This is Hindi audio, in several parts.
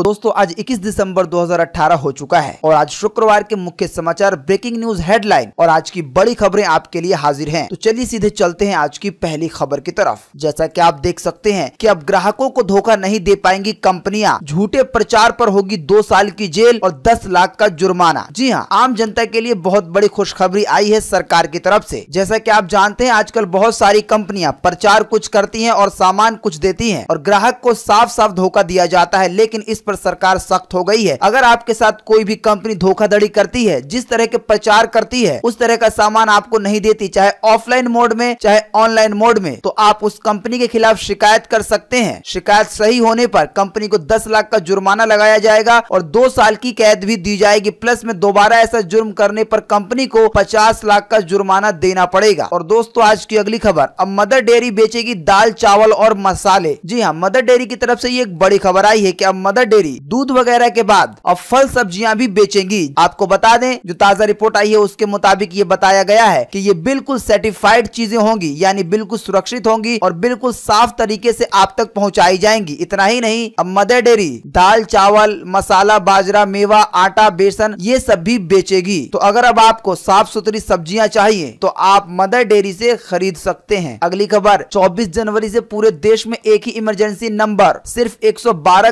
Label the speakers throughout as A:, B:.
A: तो दोस्तों आज 21 दिसंबर 2018 हो चुका है और आज शुक्रवार के मुख्य समाचार ब्रेकिंग न्यूज हेडलाइन और आज की बड़ी खबरें आपके लिए हाजिर हैं तो चलिए सीधे चलते हैं आज की पहली खबर की तरफ जैसा कि आप देख सकते हैं कि अब ग्राहकों को धोखा नहीं दे पाएंगी कंपनियां झूठे प्रचार पर होगी दो साल की जेल और दस लाख का जुर्माना जी हाँ आम जनता के लिए बहुत बड़ी खुशखबरी आई है सरकार की तरफ ऐसी जैसा की आप जानते हैं आजकल बहुत सारी कंपनियाँ प्रचार कुछ करती है और सामान कुछ देती है और ग्राहक को साफ साफ धोखा दिया जाता है लेकिन इस पर सरकार सख्त हो गई है अगर आपके साथ कोई भी कंपनी धोखाधड़ी करती है जिस तरह के प्रचार करती है उस तरह का सामान आपको नहीं देती चाहे ऑफलाइन मोड में चाहे ऑनलाइन मोड में तो आप उस कंपनी के खिलाफ शिकायत कर सकते हैं शिकायत सही होने पर कंपनी को दस लाख का जुर्माना लगाया जाएगा और दो साल की कैद भी दी जाएगी प्लस में दोबारा ऐसा जुर्म करने पर कंपनी को पचास लाख का जुर्माना देना पड़ेगा और दोस्तों आज की अगली खबर अब मदर डेयरी बेचेगी दाल चावल और मसाले जी हाँ मदर डेयरी की तरफ से ये एक बड़ी खबर आई है की अब मदर डेयरी डेयरी दूध वगैरह के बाद अब फल सब्जियां भी बेचेंगी आपको बता दें जो ताजा रिपोर्ट आई है उसके मुताबिक ये बताया गया है कि ये बिल्कुल सर्टिफाइड चीजें होंगी यानी बिल्कुल सुरक्षित होंगी और बिल्कुल साफ तरीके से आप तक पहुंचाई जाएंगी इतना ही नहीं अब मदर डेयरी दाल चावल मसाला बाजरा मेवा आटा बेसन ये सब भी बेचेगी तो अगर अब आपको साफ सुथरी सब्जियाँ चाहिए तो आप मदर डेयरी ऐसी खरीद सकते हैं अगली खबर चौबीस जनवरी ऐसी पूरे देश में एक ही इमरजेंसी नंबर सिर्फ एक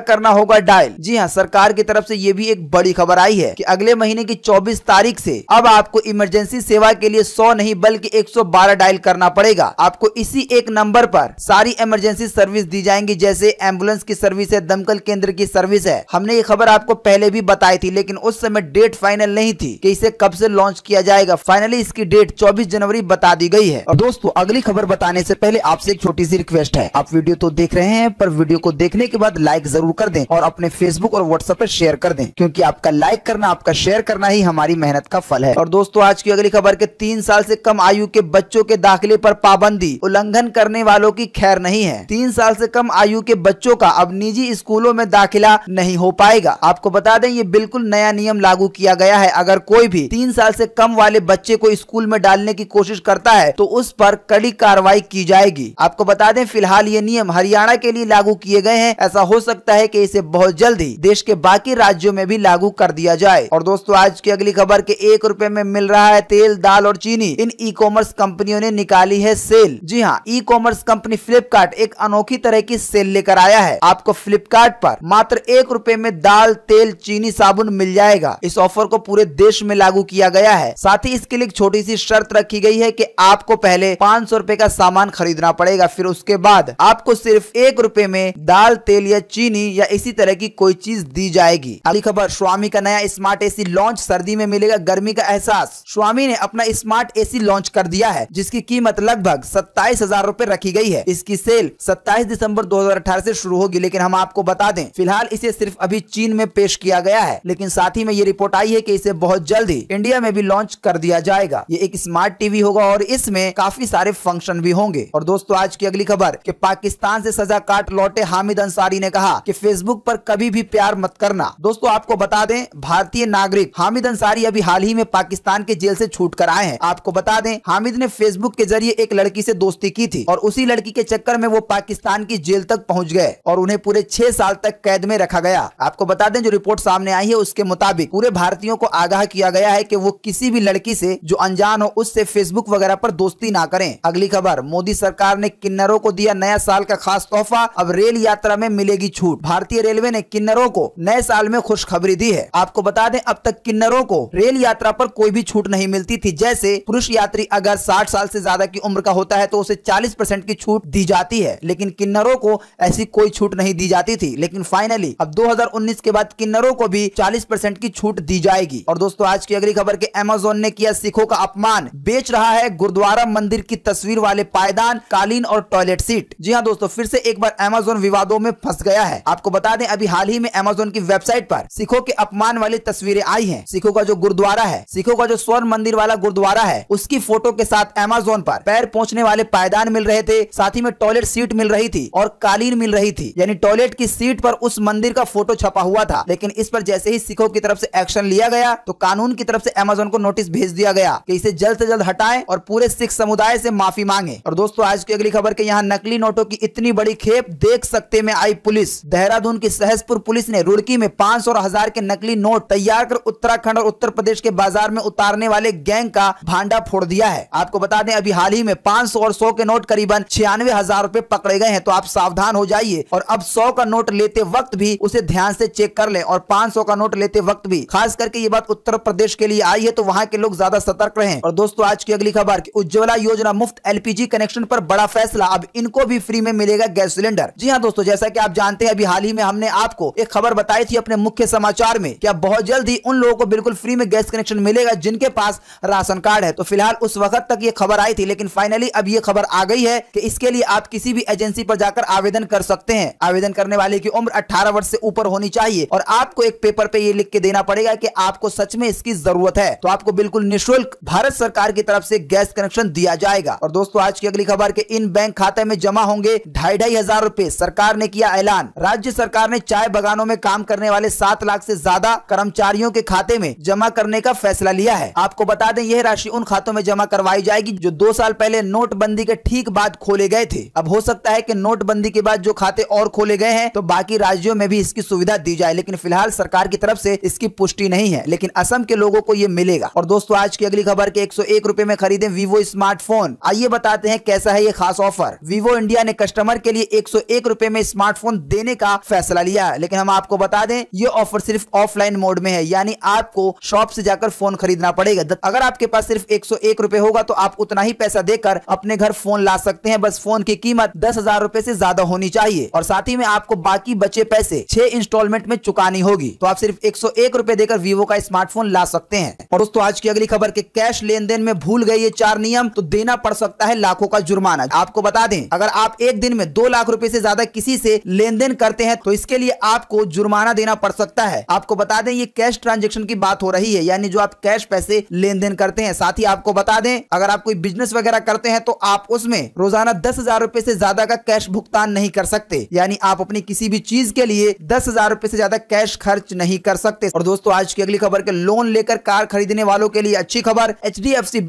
A: करना होगा डायल जी हाँ सरकार की तरफ से ये भी एक बड़ी खबर आई है कि अगले महीने की 24 तारीख से अब आपको इमरजेंसी सेवा के लिए 100 नहीं बल्कि 112 डायल करना पड़ेगा आपको इसी एक नंबर पर सारी इमरजेंसी सर्विस दी जाएंगी जैसे एम्बुलेंस की सर्विस है दमकल केंद्र की सर्विस है हमने ये खबर आपको पहले भी बताई थी लेकिन उस समय डेट फाइनल नहीं थी की इसे कब से लॉन्च किया जाएगा फाइनली इसकी डेट चौबीस जनवरी बता दी गई है और दोस्तों अगली खबर बताने ऐसी पहले आपसे एक छोटी सी रिक्वेस्ट है आप वीडियो तो देख रहे हैं पर वीडियो को देखने के बाद लाइक जरूर कर दे और अपने फेसबुक और व्हाट्सएप पर शेयर कर दें क्योंकि आपका लाइक करना आपका शेयर करना ही हमारी मेहनत का फल है और दोस्तों आज की अगली खबर के तीन साल से कम आयु के बच्चों के दाखिले पर पाबंदी उल्लंघन करने वालों की खैर नहीं है तीन साल से कम आयु के बच्चों का अब निजी स्कूलों में दाखिला नहीं हो पाएगा आपको बता दें ये बिल्कुल नया नियम लागू किया गया है अगर कोई भी तीन साल से कम वाले बच्चे को स्कूल में डालने की कोशिश करता है तो उस पर कड़ी कार्रवाई की जाएगी आपको बता दें फिलहाल ये नियम हरियाणा के लिए लागू किए गए हैं ऐसा हो सकता है की इसे बहुत और जल्द ही देश के बाकी राज्यों में भी लागू कर दिया जाए और दोस्तों आज की अगली खबर के एक रूपए में मिल रहा है तेल दाल और चीनी इन ई कॉमर्स कंपनियों ने निकाली है सेल जी हाँ ई कॉमर्स कंपनी फ्लिपकार्ट एक अनोखी तरह की सेल लेकर आया है आपको फ्लिपकार्ट पर मात्र एक रूपए में दाल तेल चीनी साबुन मिल जाएगा इस ऑफर को पूरे देश में लागू किया गया है साथ ही इसके लिए छोटी सी शर्त रखी गई है की आपको पहले पाँच सौ का सामान खरीदना पड़ेगा फिर उसके बाद आपको सिर्फ एक रूपए में दाल तेल या चीनी या इसी तरह की कोई चीज दी जाएगी अगली खबर स्वामी का नया स्मार्ट एसी लॉन्च सर्दी में मिलेगा गर्मी का एहसास स्वामी ने अपना स्मार्ट एसी लॉन्च कर दिया है जिसकी कीमत लगभग सत्ताईस हजार रूपए रखी गई है इसकी सेल सत्ताईस दिसंबर 2018 से शुरू होगी लेकिन हम आपको बता दें फिलहाल इसे सिर्फ अभी चीन में पेश किया गया है लेकिन साथ ही में ये रिपोर्ट आई है की इसे बहुत जल्द ही इंडिया में भी लॉन्च कर दिया जाएगा ये एक स्मार्ट टीवी होगा और इसमें काफी सारे फंक्शन भी होंगे और दोस्तों आज की अगली खबर की पाकिस्तान ऐसी सजा काट लौटे हामिद अंसारी ने कहा की फेसबुक आरोप कभी भी प्यार मत करना दोस्तों आपको बता दें भारतीय नागरिक हामिद अंसारी अभी हाल ही में पाकिस्तान के जेल से छूट कर आए हैं आपको बता दें हामिद ने फेसबुक के जरिए एक लड़की से दोस्ती की थी और उसी लड़की के चक्कर में वो पाकिस्तान की जेल तक पहुँच गए और उन्हें पूरे छह साल तक कैद में रखा गया आपको बता दें जो रिपोर्ट सामने आई है उसके मुताबिक पूरे भारतीयों को आगाह किया गया है की वो किसी भी लड़की ऐसी जो अनजान हो उससे फेसबुक वगैरह आरोप दोस्ती ना करें अगली खबर मोदी सरकार ने किन्नरों को दिया नया साल का खास तोहफा अब रेल यात्रा में मिलेगी छूट भारतीय रेलवे ने ने किन्नरों को नए साल में खुशखबरी दी है आपको बता दें अब तक किन्नरों को रेल यात्रा पर कोई भी छूट नहीं मिलती थी जैसे पुरुष यात्री अगर साठ साल से ज्यादा की उम्र का होता है तो उसे चालीस परसेंट की छूट दी जाती है लेकिन किन्नरों को ऐसी कोई छूट नहीं दी जाती थी लेकिन फाइनली अब दो के बाद किन्नरों को भी चालीस परसेंट की छूट दी जाएगी और दोस्तों आज की अगली खबर के अमेजोन ने किया सिखों का अपमान बेच रहा है गुरुद्वारा मंदिर की तस्वीर वाले पायदान कालीन और टॉयलेट सीट जी हाँ दोस्तों फिर से एक बार अमेजोन विवादों में फंस गया है आपको बता दें अभी हाल ही में अमेजोन की वेबसाइट पर सिखों के अपमान वाली तस्वीरें आई हैं सिखों का जो गुरुद्वारा है सिखों का जो स्वर्ण मंदिर वाला गुरुद्वारा है उसकी फोटो के साथ अमेजोन पर पैर पहुंचने वाले पायदान मिल रहे थे साथ ही में टॉयलेट सीट मिल रही थी और कालीन मिल रही थी यानी टॉयलेट की सीट पर उस मंदिर का फोटो छपा हुआ था लेकिन इस पर जैसे ही सिखों की तरफ से एक्शन लिया गया तो कानून की तरफ से अमेजोन को नोटिस भेज दिया गया कि इसे जल्द से जल्द हटाएं और पूरे सिख समुदाय से माफी मांगे और दोस्तों आज की अगली खबर के यहाँ नकली नोटों की इतनी बड़ी खेप देख सकते में आई पुलिस देहरादून की सहज बिलासपुर पुलिस ने रुड़की में पांच और हजार के नकली नोट तैयार कर उत्तराखंड और उत्तर प्रदेश के बाजार में उतारने वाले गैंग का भांडा फोड़ दिया है आपको बता दें अभी हाल ही में पांच और सौ के नोट करीबन छियानवे हजार रूपए पकड़े गए हैं तो आप सावधान हो जाइए और अब सौ का नोट लेते वक्त भी उसे ध्यान ऐसी चेक कर ले और पाँच सौ का नोट लेते वक्त भी खास करके ये बात उत्तर प्रदेश के लिए आई है तो वहाँ के लोग ज्यादा सतर्क रहे और दोस्तों आज की अगली खबर उज्ज्वला योजना मुफ्त एलपीजी कनेक्शन आरोप बड़ा फैसला अब इनको भी फ्री में मिलेगा गैस सिलेंडर जी हाँ दोस्तों जैसा की आप जानते हैं अभी हाल ही में हमने आपको एक खबर बताई थी अपने मुख्य समाचार में क्या बहुत जल्द ही उन लोगों को बिल्कुल फ्री में गैस कनेक्शन मिलेगा जिनके पास राशन कार्ड है तो फिलहाल उस वक्त तक ये खबर आई थी लेकिन फाइनली अब ये खबर आ गई है कि इसके लिए आप किसी भी एजेंसी पर जाकर आवेदन कर सकते हैं आवेदन करने वाले की उम्र अठारह वर्ष ऐसी ऊपर होनी चाहिए और आपको एक पेपर पे ये लिख के देना पड़ेगा की आपको सच में इसकी जरूरत है तो आपको बिल्कुल निःशुल्क भारत सरकार की तरफ ऐसी गैस कनेक्शन दिया जाएगा और दोस्तों आज की अगली खबर के इन बैंक खाते में जमा होंगे ढाई ढाई हजार रूपए सरकार ने किया ऐलान राज्य सरकार ने चाय बगानों में काम करने वाले सात लाख से ज्यादा कर्मचारियों के खाते में जमा करने का फैसला लिया है आपको बता दें यह राशि उन खातों में जमा करवाई जाएगी जो दो साल पहले नोटबंदी के ठीक बाद खोले गए थे अब हो सकता है की नोटबंदी के बाद जो खाते और खोले गए हैं तो बाकी राज्यों में भी इसकी सुविधा दी जाए लेकिन फिलहाल सरकार की तरफ ऐसी इसकी पुष्टि नहीं है लेकिन असम के लोगों को ये मिलेगा और दोस्तों आज की अगली खबर के 101 रुपए में खरीदें वीवो स्मार्टफोन आइए बताते हैं कैसा है ये खास ऑफर वीवो इंडिया ने कस्टमर के लिए 101 रुपए में स्मार्टफोन देने का फैसला लिया दिया लेकिन हम आपको बता दें ये ऑफर सिर्फ ऑफलाइन मोड में है यानी आपको शॉप से जाकर फोन खरीदना पड़ेगा अगर आपके पास सिर्फ एक सौ होगा तो आप उतना ही पैसा देकर अपने घर फोन ला सकते हैं बस फोन की कीमत दस हजार रूपए ऐसी ज्यादा होनी चाहिए और साथ ही में आपको बाकी बचे पैसे छह इंस्टॉलमेंट में चुकानी होगी तो आप सिर्फ एक सौ देकर वीवो का स्मार्टफोन ला सकते हैं और दोस्तों आज की अगली खबर के कैश लेन देन में भूल गए ये चार नियम तो देना पड़ सकता है लाखों का जुर्माना आपको बता दें अगर आप एक दिन में दो लाख रूपये ऐसी ज्यादा किसी से लेन देन करते हैं तो इसके लिए लिए आपको जुर्माना देना पड़ सकता है आपको बता दें ये कैश ट्रांजेक्शन की बात हो रही है यानी जो आप कैश पैसे लेन देन करते हैं साथ ही आपको बता दें अगर आप कोई बिजनेस वगैरह करते हैं तो आप उसमें रोजाना दस हजार रूपए ऐसी ज्यादा का कैश भुगतान नहीं कर सकते यानी आप अपनी किसी भी चीज के लिए दस हजार रूपए ऐसी ज्यादा कैश खर्च नहीं कर सकते और दोस्तों आज की अगली खबर के लोन लेकर कार खरीदने वालों के लिए अच्छी खबर एच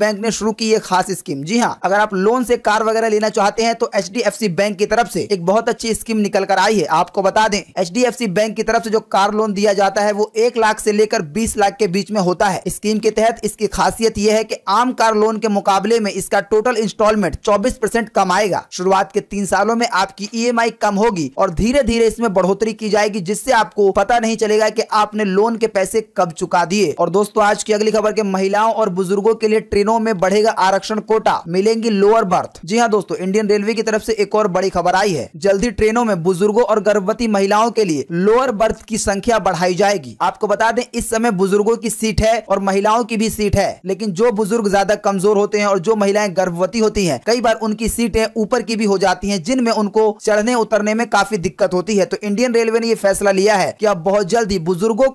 A: बैंक ने शुरू की है खास स्कीम जी हाँ अगर आप लोन ऐसी कार वगैरह लेना चाहते हैं तो एच बैंक की तरफ ऐसी एक बहुत अच्छी स्कीम निकल कर आई है आपको बता दें एच एच बैंक की तरफ से जो कार लोन दिया जाता है वो एक लाख से लेकर बीस लाख के बीच में होता है स्कीम के तहत इसकी खासियत यह है की आम कार लोन के मुकाबले में इसका टोटल इंस्टॉलमेंट चौबीस कम आएगा शुरुआत के तीन सालों में आपकी ई कम होगी और धीरे धीरे इसमें बढ़ोतरी की जाएगी जिससे आपको पता नहीं चलेगा की आपने लोन के पैसे कब चुका दिए और दोस्तों आज की अगली खबर के महिलाओं और बुजुर्गों के लिए ट्रेनों में बढ़ेगा आरक्षण कोटा मिलेंगी लोअर बर्थ जी हाँ दोस्तों इंडियन रेलवे की तरफ से एक और बड़ी खबर आई है जल्दी ट्रेनों में बुजुर्गों और गर्भवती महिलाओं के लिए लोअर बर्थ की संख्या बढ़ाई जाएगी आपको बता दें इस समय बुजुर्गों की सीट है और महिलाओं की भी सीट है लेकिन जो बुजुर्ग ज्यादा कमजोर होते हैं और जो महिलाएं गर्भवती होती है कई बार उनकी सीटें ऊपर की भी हो जाती है जिनमें उनको चढ़ने उतरने में काफी दिक्कत होती है तो इंडियन रेलवे ने यह फैसला लिया है की अब बहुत जल्द ही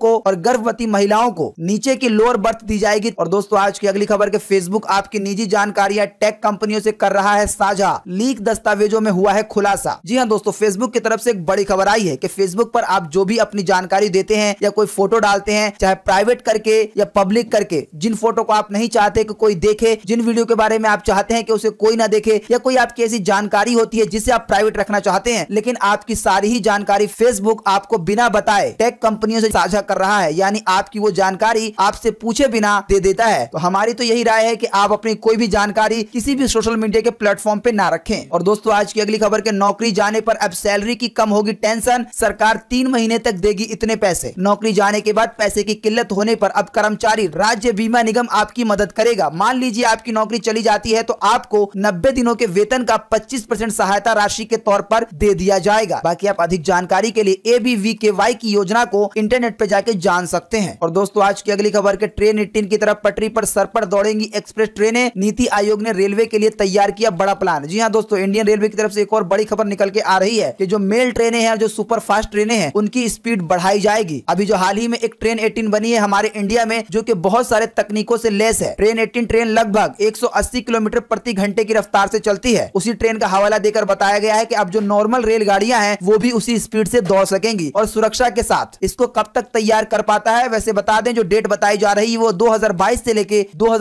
A: को और गर्भवती महिलाओं को नीचे की लोअर बर्थ दी जाएगी और दोस्तों आज की अगली खबर के फेसबुक आपकी निजी जानकारियां टेक कंपनियों से कर रहा है साझा लीक दस्तावेजों में हुआ है खुलासा जी हाँ दोस्तों फेसबुक की तरफ से एक बड़ी खबर आई है कि फेसबुक फेसबुक पर आप जो भी अपनी जानकारी देते हैं या कोई फोटो डालते हैं चाहे प्राइवेट करके या पब्लिक करके जिन फोटो को आप नहीं चाहते कि कोई देखे जिन वीडियो के बारे में आप चाहते हैं कि उसे कोई ना देखे या कोई आपकी ऐसी जानकारी होती है जिसे आप प्राइवेट रखना चाहते हैं लेकिन आपकी सारी ही जानकारी फेसबुक आपको बिना बताए टेक कंपनियों से साझा कर रहा है यानी आपकी वो जानकारी आपसे पूछे बिना दे देता है तो हमारी तो यही राय है की आप अपनी कोई भी जानकारी किसी भी सोशल मीडिया के प्लेटफॉर्म पे ना रखें और दोस्तों आज की अगली खबर के नौकरी जाने पर अब सैलरी की कम होगी टेंशन सरकार सरकार तीन महीने तक देगी इतने पैसे नौकरी जाने के बाद पैसे की किल्लत होने पर अब कर्मचारी राज्य बीमा निगम आपकी मदद करेगा मान लीजिए आपकी नौकरी चली जाती है तो आपको नब्बे दिनों के वेतन का पच्चीस सहायता राशि के तौर पर दे दिया जाएगा बाकी आप अधिक जानकारी के लिए ए के वाई की योजना को इंटरनेट पर जाके जान सकते हैं और दोस्तों आज की अगली खबर के ट्रेन एटीन की तरफ पटरी पर सर पर दौड़ेंगी एक्सप्रेस ट्रेनें नीति आयोग ने रेलवे के लिए तैयार किया बड़ा प्लान जी हाँ दोस्तों इंडियन रेलवे की तरफ से एक और बड़ी खबर निकल के आ रही है कि जो मेल ट्रेनें हैं जो सुपर फास्ट ट्रेनें हैं उनकी स्पीड बढ़ाई जाएगी अभी जो हाल ही में एक ट्रेन 18 बनी है हमारे इंडिया में जो कि बहुत सारे तकनीकों से लेस है ट्रेन 18 ट्रेन लगभग 180 किलोमीटर प्रति घंटे की रफ्तार से चलती है उसी ट्रेन का हवाला देकर बताया गया है की अब जो नॉर्मल रेलगाड़ियाँ हैं वो भी उसी स्पीड ऐसी दौड़ सकेंगी और सुरक्षा के साथ इसको कब तक तैयार कर पाता है वैसे बता दें जो डेट बताई जा रही है वो दो से लेके दो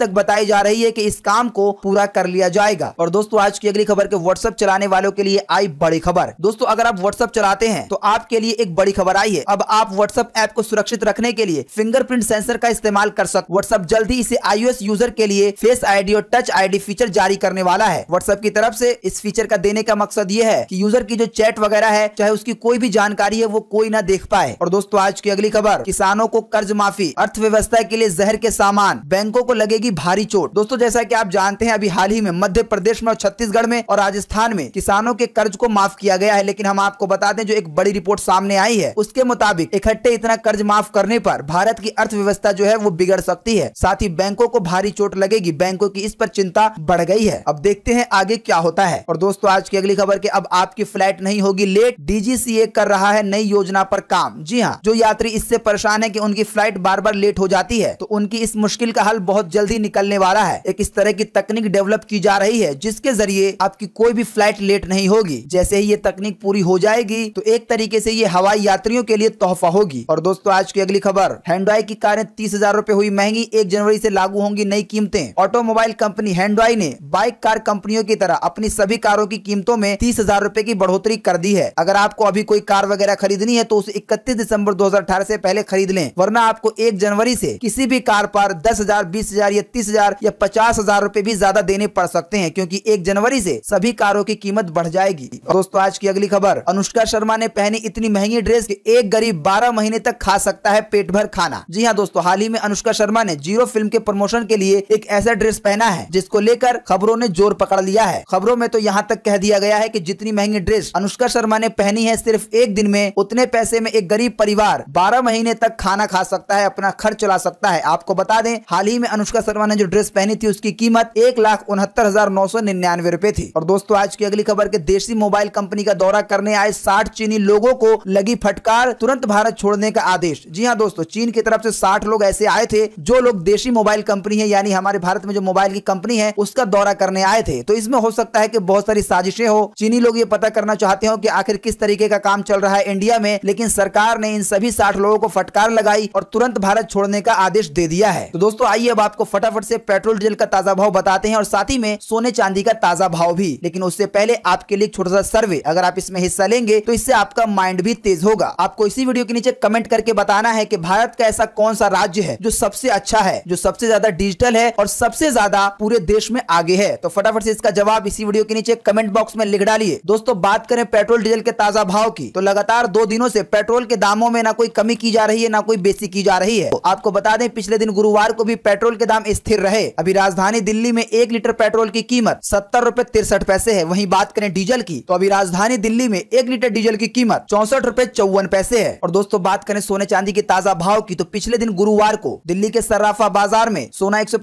A: तक बताई जा रही है की इस काम को पूरा कर लिया जाएगा और दोस्तों आज की अगली खबर के व्हाट्सएप चलाने वालों के लिए आई बड़ी खबर दोस्तों अगर आप व्हाट्सएप चलाते हैं हैं तो आपके लिए एक बड़ी खबर आई है अब आप व्हाट्सएप ऐप को सुरक्षित रखने के लिए फिंगरप्रिंट सेंसर का इस्तेमाल कर सकते व्हाट्सएप जल्द ही इसे आईओएस यूजर के लिए फेस आईडी और टच आईडी फीचर जारी करने वाला है व्हाट्सएप की तरफ से इस फीचर का देने का मकसद ये है कि यूजर की जो चैट वगैरह है चाहे उसकी कोई भी जानकारी है वो कोई ना देख पाए और दोस्तों आज की अगली खबर किसानों को कर्ज माफी अर्थव्यवस्था के लिए जहर के सामान बैंकों को लगेगी भारी चोट दोस्तों जैसा की आप जानते हैं अभी हाल ही में मध्य प्रदेश में और छत्तीसगढ़ में और राजस्थान में किसानों के कर्ज को माफ किया गया है लेकिन हम आपको बता दें जो एक बड़ी रिपोर्ट सामने आई है उसके मुताबिक इकट्ठे इतना कर्ज माफ करने पर भारत की अर्थव्यवस्था जो है वो बिगड़ सकती है साथ ही बैंकों को भारी चोट लगेगी बैंकों की इस पर चिंता बढ़ गई है अब देखते हैं आगे क्या होता है और दोस्तों आज की अगली खबर के अब आपकी फ्लाइट नहीं होगी लेट डीजीसीए कर रहा है नई योजना पर काम जी हाँ जो यात्री इससे परेशान है कि उनकी फ्लाइट बार बार लेट हो जाती है तो उनकी इस मुश्किल का हल बहुत जल्दी निकलने वाला है एक इस तरह की तकनीक डेवलप की जा रही है जिसके जरिए आपकी कोई भी फ्लाइट लेट नहीं होगी जैसे ही ये तकनीक पूरी हो जाएगी तो एक तरीके से ये हवाई यात्रियों के लिए तोहफा होगी और दोस्तों आज की अगली खबर हैंडवाय की कारें तीस हजार रूपए हुई महंगी एक जनवरी से लागू होंगी नई कीमतें ऑटोमोबाइल कंपनी हैंडवाई ने बाइक कार कंपनियों की तरह अपनी सभी कारों की कीमतों में तीस हजार रूपए की बढ़ोतरी कर दी है अगर आपको अभी कोई कार वगैरह खरीदनी है तो उसे इकतीस दिसंबर दो से पहले खरीद लें वरना आपको एक जनवरी ऐसी किसी भी कार आरोप दस हजार बीस हजार या तीस हजार या पचास हजार रूपए भी ज्यादा देने पड़ सकते हैं क्योंकि एक जनवरी से सभी कारों की कीमत बढ़ जाएगी दोस्तों आज की अगली खबर अनुष्का शर्मा ने पहनी इतनी महंगी ड्रेस कि एक गरीब बारह महीने तक खा सकता है पेट भर खाना जी हाँ दोस्तों हाल ही में अनुष्का शर्मा ने जीरो फिल्म के प्रमोशन के लिए एक ऐसा ड्रेस पहना है जिसको लेकर खबरों ने जोर पकड़ लिया है खबरों में तो यहाँ तक कह दिया गया है की जितनी महंगी ड्रेस अनुष्का शर्मा ने पहनी है सिर्फ एक दिन में उतने पैसे में एक गरीब परिवार बारह महीने तक खाना खा सकता है अपना खर्च चला सकता है आपको बता दें हाल ही में अनुष्का शर्मा ने जो ड्रेस पहनी थी उसकी कीमत एक लाख उनहत्तर हजार नौ सौ निन्यानवे रूपए थी और दोस्तों आज की अगली खबर के देशी मोबाइल कंपनी का दौरा करने आए साठ चीनी लोगों को लगी फटकार तुरंत भारत छोड़ने का आदेश जी हाँ दोस्तों चीन की तरफ से साठ लोग ऐसे आए थे जो लोग देशी मोबाइल कंपनी है यानी हमारे भारत में जो मोबाइल की कंपनी है उसका दौरा करने आए थे तो इसमें हो सकता है की बहुत सारी साजिशें हो चीनी लोग ये पता करना चाहते हो की आखिर किस तरीके का काम चल रहा है इंडिया में लेकिन सरकार ने इन सभी साठ लोगों को फटकार लगाई और तुरंत भारत छोड़ने का आदेश दे दिया है तो दोस्तों आइए अब आपको फटाफट से पेट्रोल डीजल का ताजा भाव बताते हैं और साथ ही में सोने चांदी का ताजा भाव भी लेकिन उससे पहले आपके लिए छोटा सा सर्वे अगर आप इसमें हिस्सा लेंगे तो इससे आप आपका माइंड भी तेज होगा आपको इसी वीडियो के नीचे कमेंट करके बताना है की भारत का ऐसा कौन सा राज्य है जो सबसे अच्छा है जो सबसे ज्यादा डिजिटल है और सबसे ज्यादा पूरे देश में आगे है तो फटाफट से इसका जवाब इसी वीडियो के नीचे कमेंट बॉक्स में लिख डालिए दोस्तों बात करें पेट्रोल डीजल के ताजा भाव की तो लगातार दो दिनों से पेट्रोल के दामों में ना कोई कमी की जा रही है ना कोई बेसी की जा रही है तो आपको बता दें पिछले दिन गुरुवार को भी पेट्रोल के दाम स्थिर रहे अभी राजधानी दिल्ली में एक लीटर पेट्रोल की कीमत सत्तर रूपए तिरसठ पैसे है वही बात करें डीजल की तो अभी राजधानी दिल्ली में एक लीटर डीजल की कीमत कीमत चौसठ रूपए चौवन पैसे है और दोस्तों बात करें सोने चांदी के ताजा भाव की तो पिछले दिन गुरुवार को दिल्ली के सर्राफा बाजार में सोना एक सौ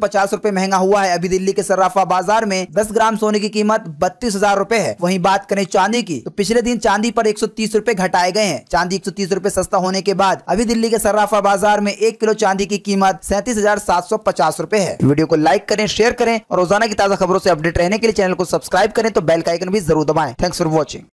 A: महंगा हुआ है अभी दिल्ली के सर्राफा बाजार में दस ग्राम सोने की कीमत बत्तीस हजार रूपए है वही बात करें चांदी की तो पिछले दिन चांदी आरोप एक सौ तीस रूपए घटाए गए हैं चांदी एक सौ तीस रूपए सस्ता होने के बाद अभी दिल्ली के सर्राफा बाजार में एक किलो चांदी की कीमत सैंतीस हजार सात सौ पचास रूपए है वीडियो को लाइक करें शेयर करें और रोजाना की ताजा खबरों से अपडेट रहने के लिए चैनल को सब्सक्राइब करें तो बेल का आइकन भी जरूर दबाएं थैंक्स फॉर वॉचिंग